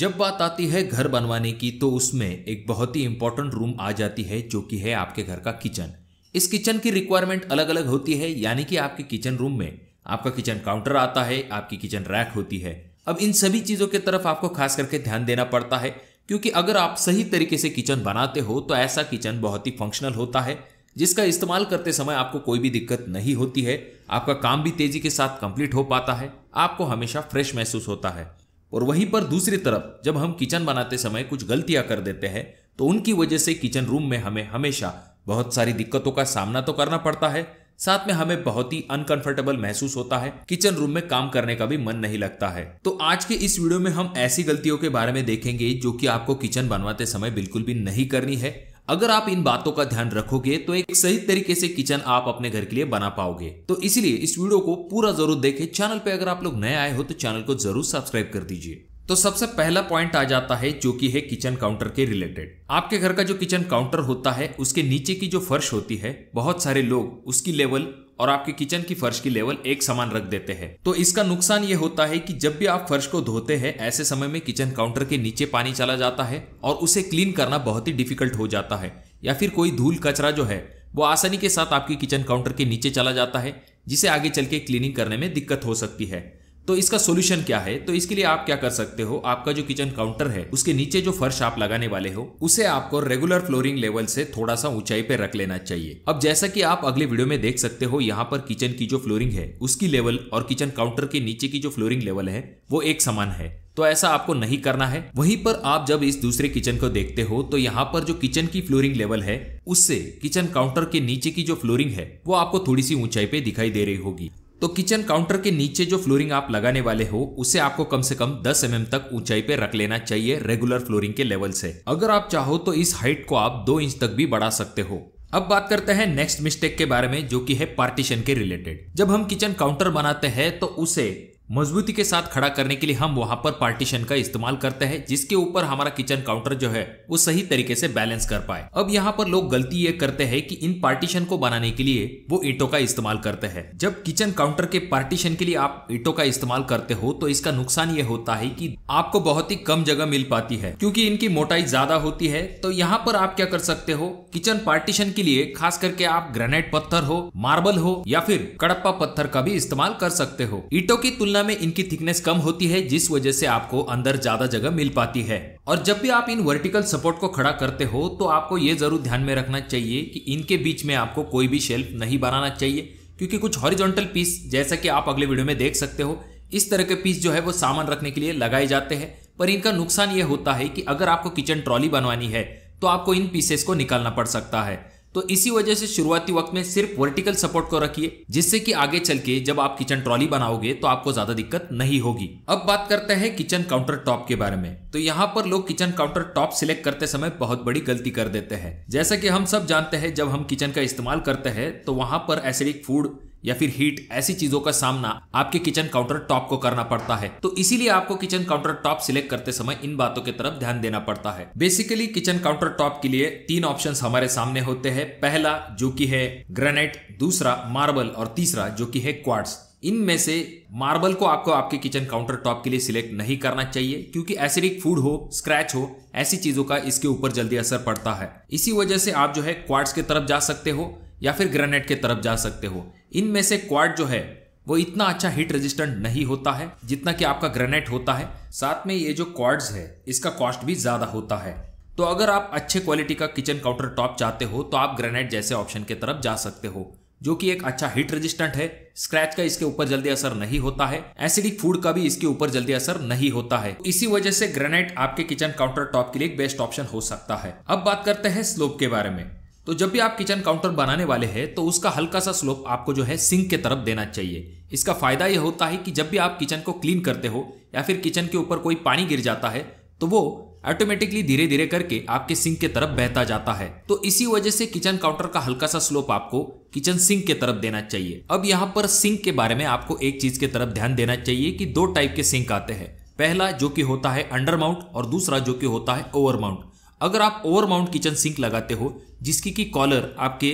जब बात आती है घर बनवाने की तो उसमें एक बहुत ही इंपॉर्टेंट रूम आ जाती है जो कि है आपके घर का किचन इस किचन की रिक्वायरमेंट अलग अलग होती है यानी कि आपके किचन रूम में आपका किचन काउंटर आता है आपकी किचन रैक होती है अब इन सभी चीज़ों के तरफ आपको खास करके ध्यान देना पड़ता है क्योंकि अगर आप सही तरीके से किचन बनाते हो तो ऐसा किचन बहुत ही फंक्शनल होता है जिसका इस्तेमाल करते समय आपको कोई भी दिक्कत नहीं होती है आपका काम भी तेजी के साथ कंप्लीट हो पाता है आपको हमेशा फ्रेश महसूस होता है और वहीं पर दूसरी तरफ जब हम किचन बनाते समय कुछ गलतियां कर देते हैं तो उनकी वजह से किचन रूम में हमें हमेशा बहुत सारी दिक्कतों का सामना तो करना पड़ता है साथ में हमें बहुत ही अनकंफर्टेबल महसूस होता है किचन रूम में काम करने का भी मन नहीं लगता है तो आज के इस वीडियो में हम ऐसी गलतियों के बारे में देखेंगे जो कि आपको किचन बनवाते समय बिल्कुल भी नहीं करनी है अगर आप इन बातों का ध्यान रखोगे तो एक सही तरीके से किचन आप अपने घर के लिए बना पाओगे तो इसलिए इस वीडियो को पूरा जरूर देखें चैनल पे अगर आप लोग नए आए हो तो चैनल को जरूर सब्सक्राइब कर दीजिए तो सबसे पहला पॉइंट आ जाता है जो कि है किचन काउंटर के रिलेटेड आपके घर का जो किचन काउंटर होता है उसके नीचे की जो फर्श होती है बहुत सारे लोग उसकी लेवल और आपके किचन की फर्श की लेवल एक समान रख देते हैं तो इसका नुकसान ये होता है कि जब भी आप फर्श को धोते हैं ऐसे समय में किचन काउंटर के नीचे पानी चला जाता है और उसे क्लीन करना बहुत ही डिफिकल्ट हो जाता है या फिर कोई धूल कचरा जो है वो आसानी के साथ आपके किचन काउंटर के नीचे चला जाता है जिसे आगे चल के क्लीनिंग करने में दिक्कत हो सकती है तो इसका सोल्यूशन क्या है तो इसके लिए आप क्या कर सकते हो आपका जो किचन काउंटर है उसके नीचे जो फर्श आप लगाने वाले हो उसे आपको रेगुलर फ्लोरिंग लेवल से थोड़ा सा ऊंचाई पे रख लेना चाहिए अब जैसा कि आप अगले वीडियो में देख सकते हो यहाँ पर किचन की जो फ्लोरिंग है उसकी लेवल और किचन काउंटर के नीचे की जो फ्लोरिंग लेवल है वो एक समान है तो ऐसा आपको नहीं करना है वहीं पर आप जब इस दूसरे किचन को देखते हो तो यहाँ पर जो किचन की फ्लोरिंग लेवल है उससे किचन काउंटर के नीचे की जो फ्लोरिंग है वो आपको थोड़ी सी ऊंचाई पे दिखाई दे रही होगी तो किचन काउंटर के नीचे जो फ्लोरिंग आप लगाने वाले हो उसे आपको कम से कम 10 एम mm तक ऊंचाई पे रख लेना चाहिए रेगुलर फ्लोरिंग के लेवल से अगर आप चाहो तो इस हाइट को आप दो इंच तक भी बढ़ा सकते हो अब बात करते हैं नेक्स्ट मिस्टेक के बारे में जो कि है पार्टीशन के रिलेटेड जब हम किचन काउंटर बनाते हैं तो उसे मजबूती के साथ खड़ा करने के लिए हम वहां पर पार्टीशन का इस्तेमाल करते हैं जिसके ऊपर हमारा किचन काउंटर जो है वो सही तरीके से बैलेंस कर पाए अब यहाँ पर लोग गलती ये करते हैं कि इन पार्टीशन को बनाने के लिए वो ईटो का इस्तेमाल करते हैं जब किचन काउंटर के पार्टीशन के लिए आप ईटो का इस्तेमाल करते हो तो इसका नुकसान ये होता है की आपको बहुत ही कम जगह मिल पाती है क्यूँकी इनकी मोटाई ज्यादा होती है तो यहाँ पर आप क्या कर सकते हो किचन पार्टीशन के लिए खास करके आप ग्रेनाइट पत्थर हो मार्बल हो या फिर कड़प्पा पत्थर का भी इस्तेमाल कर सकते हो ईटो की तुलना तुलना में इनकी थिकनेस कम होती है जिस वजह से आपको अंदर ज्यादा जगह मिल पाती है और जब भी आप इन वर्टिकल सपोर्ट को खड़ा करते हो तो आपको ये जरूर ध्यान में रखना चाहिए कि इनके बीच में आपको कोई भी शेल्फ नहीं बनाना चाहिए क्योंकि कुछ हॉरिजॉन्टल पीस जैसा कि आप अगले वीडियो में देख सकते हो इस तरह के पीस जो है वो सामान रखने के लिए लगाए जाते हैं पर इनका नुकसान ये होता है कि अगर आपको किचन ट्रॉली बनवानी है तो आपको इन पीसेस को निकालना पड़ सकता है तो इसी वजह से शुरुआती वक्त में सिर्फ वर्टिकल सपोर्ट को रखिए जिससे कि आगे चल के जब आप किचन ट्रॉली बनाओगे तो आपको ज्यादा दिक्कत नहीं होगी अब बात करते हैं किचन काउंटर टॉप के बारे में तो यहाँ पर लोग किचन काउंटर टॉप सिलेक्ट करते समय बहुत बड़ी गलती कर देते हैं जैसा कि हम सब जानते हैं जब हम किचन का इस्तेमाल करते हैं तो वहां पर एसिडिक फूड या फिर हीट ऐसी चीजों का सामना आपके किचन काउंटर टॉप को करना पड़ता है तो इसीलिए आपको किचन काउंटर टॉप सिलेक्ट करते समय इन बातों की तरफ ध्यान देना पड़ता है बेसिकली किचन काउंटर टॉप के लिए तीन ऑप्शन हमारे सामने होते हैं पहला जो की है ग्रेनाइट दूसरा मार्बल और तीसरा जो की है क्वार्ट्स इनमें से मार्बल को आपको आपके किचन काउंटर टॉप के लिए सिलेक्ट नहीं करना चाहिए क्योंकि एसिडिक फूड हो स्क्रैच हो ऐसी चीजों का इसके ऊपर जल्दी असर पड़ता है इसी वजह से आप जो है क्वार्ट्स की तरफ जा सकते हो या फिर ग्रेनेट की तरफ जा सकते हो इनमें से क्वाड जो है वो इतना अच्छा हिट रेजिस्टेंट नहीं होता है जितना कि आपका ग्रेनाइट होता है साथ में ये जो क्वार्ड्स है इसका कॉस्ट भी ज्यादा होता है तो अगर आप अच्छे क्वालिटी का किचन काउंटर टॉप चाहते हो तो आप ग्रेनाइट जैसे ऑप्शन के तरफ जा सकते हो जो कि एक अच्छा हिट रेजिस्टेंट है स्क्रैच का इसके ऊपर जल्दी असर नहीं होता है एसिडिक फूड का भी इसके ऊपर जल्दी असर नहीं होता है तो इसी वजह से ग्रेनाइट आपके किचन काउंटर टॉप के लिए बेस्ट ऑप्शन हो सकता है अब बात करते हैं स्लोप के बारे में तो जब भी आप किचन काउंटर बनाने वाले हैं तो उसका हल्का सा स्लोप आपको जो है सिंक के तरफ देना चाहिए इसका फायदा यह होता है कि जब भी आप किचन को क्लीन करते हो या फिर किचन के ऊपर कोई पानी गिर जाता है तो वो ऑटोमेटिकली धीरे धीरे करके आपके सिंक के तरफ बहता जाता है तो इसी वजह से किचन काउंटर का हल्का सा स्लोप आपको किचन सिंक के तरफ देना चाहिए अब यहाँ पर सिंक के बारे में आपको एक चीज के तरफ ध्यान देना चाहिए कि दो टाइप के सिंक आते हैं पहला जो कि होता है अंडर माउंट और दूसरा जो कि होता है ओवर माउंट अगर आप ओवर माउंट किचन सिंक लगाते हो जिसकी की कॉलर आपके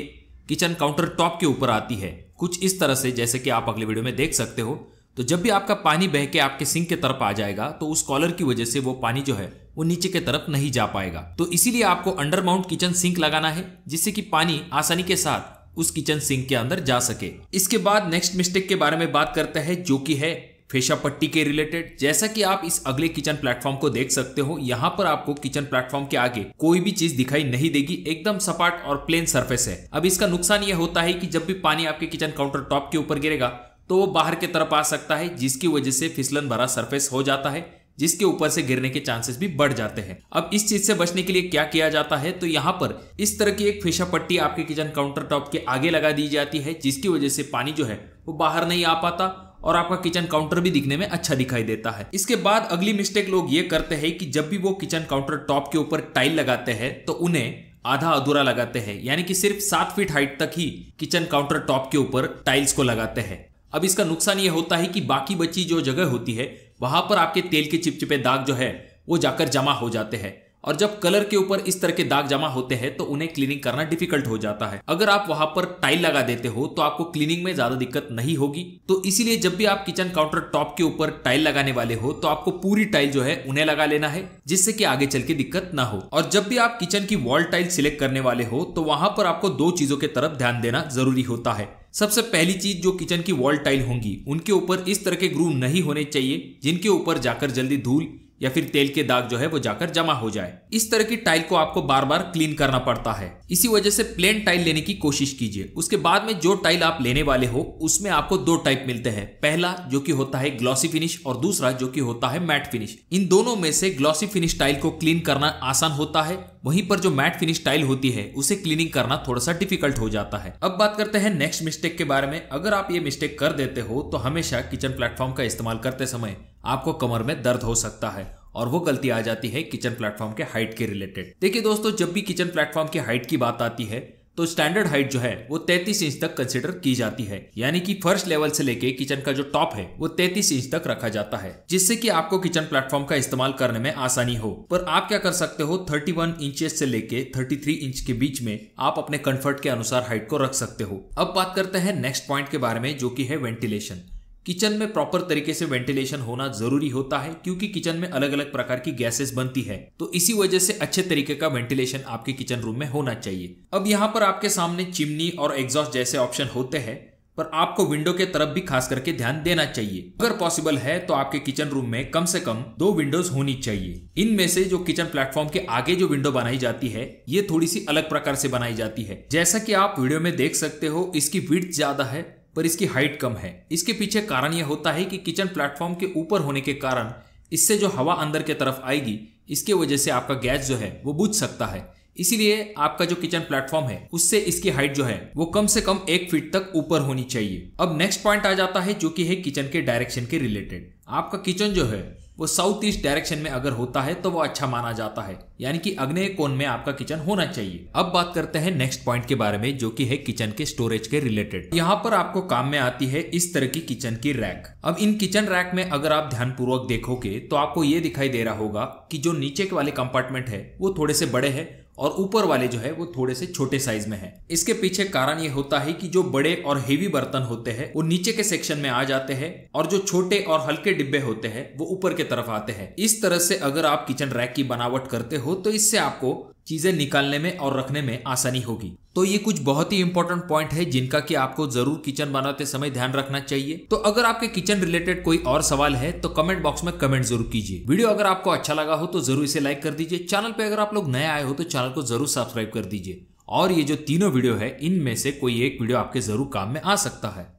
किचन काउंटर टॉप के ऊपर आती है कुछ इस तरह से जैसे कि आप अगले वीडियो में देख सकते हो तो जब भी आपका पानी बह के आपके सिंक के तरफ आ जाएगा तो उस कॉलर की वजह से वो पानी जो है वो नीचे के तरफ नहीं जा पाएगा तो इसीलिए आपको अंडर माउंट किचन सिंक लगाना है जिससे कि पानी आसानी के साथ उस किचन सिंक के अंदर जा सके इसके बाद नेक्स्ट मिस्टेक के बारे में बात करते हैं जो कि है फेशा पट्टी के रिलेटेड जैसा कि आप इस अगले किचन प्लेटफॉर्म को देख सकते हो यहाँ पर आपको किचन प्लेटफॉर्म के आगे कोई भी चीज दिखाई नहीं देगी एकदम सपाट और प्लेन सरफेस है अब इसका नुकसान यह होता है कि जब भी पानी आपके किचन काउंटर टॉप के ऊपर गिरेगा तो वो बाहर की तरफ आ सकता है जिसकी वजह से फिसलन भरा सरफेस हो जाता है जिसके ऊपर से गिरने के चांसेस भी बढ़ जाते हैं अब इस चीज से बचने के लिए क्या किया जाता है तो यहाँ पर इस तरह की एक फेशा पट्टी आपके किचन काउंटर टॉप के आगे लगा दी जाती है जिसकी वजह से पानी जो है वो बाहर नहीं आ पाता और आपका किचन काउंटर भी दिखने में अच्छा दिखाई देता है इसके बाद अगली मिस्टेक लोग ये करते हैं कि जब भी वो किचन काउंटर टॉप के ऊपर टाइल लगाते हैं तो उन्हें आधा अधूरा लगाते हैं यानी कि सिर्फ सात फीट हाइट तक ही किचन काउंटर टॉप के ऊपर टाइल्स को लगाते हैं अब इसका नुकसान ये होता है कि बाकी बची जो जगह होती है वहां पर आपके तेल के चिपचिपे दाग जो है वो जाकर जमा हो जाते हैं और जब कलर के ऊपर इस तरह के दाग जमा होते हैं तो उन्हें क्लीनिंग करना डिफिकल्ट हो जाता है अगर आप वहां पर टाइल लगा देते हो तो आपको क्लीनिंग में ज्यादा दिक्कत नहीं होगी तो इसीलिए जब भी आप किचन काउंटर टॉप के ऊपर टाइल लगाने वाले हो तो आपको पूरी टाइल जो है उन्हें लगा लेना है जिससे कि आगे चल के दिक्कत ना हो और जब भी आप किचन की वॉल टाइल सिलेक्ट करने वाले हो तो वहां पर आपको दो चीजों के तरफ ध्यान देना जरूरी होता है सबसे पहली चीज जो किचन की वॉल टाइल होंगी उनके ऊपर इस तरह के ग्रूव नहीं होने चाहिए जिनके ऊपर जाकर जल्दी धूल या फिर तेल के दाग जो है वो जाकर जमा हो जाए इस तरह की टाइल को आपको बार बार क्लीन करना पड़ता है इसी वजह से प्लेन टाइल लेने की कोशिश कीजिए उसके बाद में जो टाइल आप लेने वाले हो उसमें आपको दो टाइप मिलते हैं पहला जो कि होता है ग्लॉसी फिनिश और दूसरा जो कि होता है मैट फिनिश इन दोनों में से ग्लॉसी फिनिश टाइल को क्लीन करना आसान होता है वहीं पर जो मैट फिनिश टाइल होती है उसे क्लीनिंग करना थोड़ा सा डिफिकल्ट हो जाता है अब बात करते हैं नेक्स्ट मिस्टेक के बारे में अगर आप ये मिस्टेक कर देते हो तो हमेशा किचन प्लेटफॉर्म का इस्तेमाल करते समय आपको कमर में दर्द हो सकता है और वो गलती आ जाती है किचन प्लेटफॉर्म के हाइट के रिलेटेड देखिए दोस्तों जब भी किचन प्लेटफॉर्म की हाइट की बात आती है तो स्टैंडर्ड हाइट जो है वो 33 इंच तक कंसिडर की जाती है यानी कि फर्स्ट लेवल से लेके किचन का जो टॉप है वो 33 इंच तक रखा जाता है जिससे कि आपको किचन प्लेटफॉर्म का इस्तेमाल करने में आसानी हो पर आप क्या कर सकते हो 31 इंचेस से लेके 33 इंच के बीच में आप अपने कंफर्ट के अनुसार हाइट को रख सकते हो अब बात करते हैं नेक्स्ट पॉइंट के बारे में जो की है वेंटिलेशन किचन में प्रॉपर तरीके से वेंटिलेशन होना जरूरी होता है क्योंकि किचन में अलग अलग प्रकार की गैसेस बनती है तो इसी वजह से अच्छे तरीके का वेंटिलेशन आपके किचन रूम में होना चाहिए अब यहाँ पर आपके सामने चिमनी और एग्जॉस्ट जैसे ऑप्शन होते हैं पर आपको विंडो के तरफ भी खास करके ध्यान देना चाहिए अगर पॉसिबल है तो आपके किचन रूम में कम से कम दो विंडोज होनी चाहिए इनमें से जो किचन प्लेटफॉर्म के आगे जो विंडो बनाई जाती है ये थोड़ी सी अलग प्रकार से बनाई जाती है जैसा कि आप वीडियो में देख सकते हो इसकी विड्थ ज्यादा है पर इसकी हाइट कम है इसके पीछे कारण यह होता है कि किचन प्लेटफॉर्म के ऊपर होने के कारण इससे जो हवा अंदर की तरफ आएगी इसके वजह से आपका गैस जो है वो बुझ सकता है इसीलिए आपका जो किचन प्लेटफॉर्म है उससे इसकी हाइट जो है वो कम से कम एक फीट तक ऊपर होनी चाहिए अब नेक्स्ट पॉइंट आ जाता है जो कि है किचन के डायरेक्शन के रिलेटेड आपका किचन जो है वो साउथ ईस्ट डायरेक्शन में अगर होता है तो वो अच्छा माना जाता है यानी कि अग्नेय कोण में आपका किचन होना चाहिए अब बात करते हैं नेक्स्ट पॉइंट के बारे में जो कि है किचन के स्टोरेज के रिलेटेड यहाँ पर आपको काम में आती है इस तरह की किचन की रैक अब इन किचन रैक में अगर आप ध्यान पूर्वक देखोगे तो आपको ये दिखाई दे रहा होगा की जो नीचे के वाले कंपार्टमेंट है वो थोड़े से बड़े है और ऊपर वाले जो है वो थोड़े से छोटे साइज में है इसके पीछे कारण ये होता है कि जो बड़े और हेवी बर्तन होते हैं वो नीचे के सेक्शन में आ जाते हैं और जो छोटे और हल्के डिब्बे होते हैं वो ऊपर के तरफ आते हैं इस तरह से अगर आप किचन रैक की बनावट करते हो तो इससे आपको चीज़ें निकालने में और रखने में आसानी होगी तो ये कुछ बहुत ही इंपॉर्टेंट पॉइंट है जिनका कि आपको जरूर किचन बनाते समय ध्यान रखना चाहिए तो अगर आपके किचन रिलेटेड कोई और सवाल है तो कमेंट बॉक्स में कमेंट जरूर कीजिए वीडियो अगर आपको अच्छा लगा हो तो जरूर इसे लाइक कर दीजिए चैनल पे अगर आप लोग नए आए हो तो चैनल को जरूर सब्सक्राइब कर दीजिए और ये जो तीनों वीडियो है इनमें से कोई एक वीडियो आपके जरूर काम में आ सकता है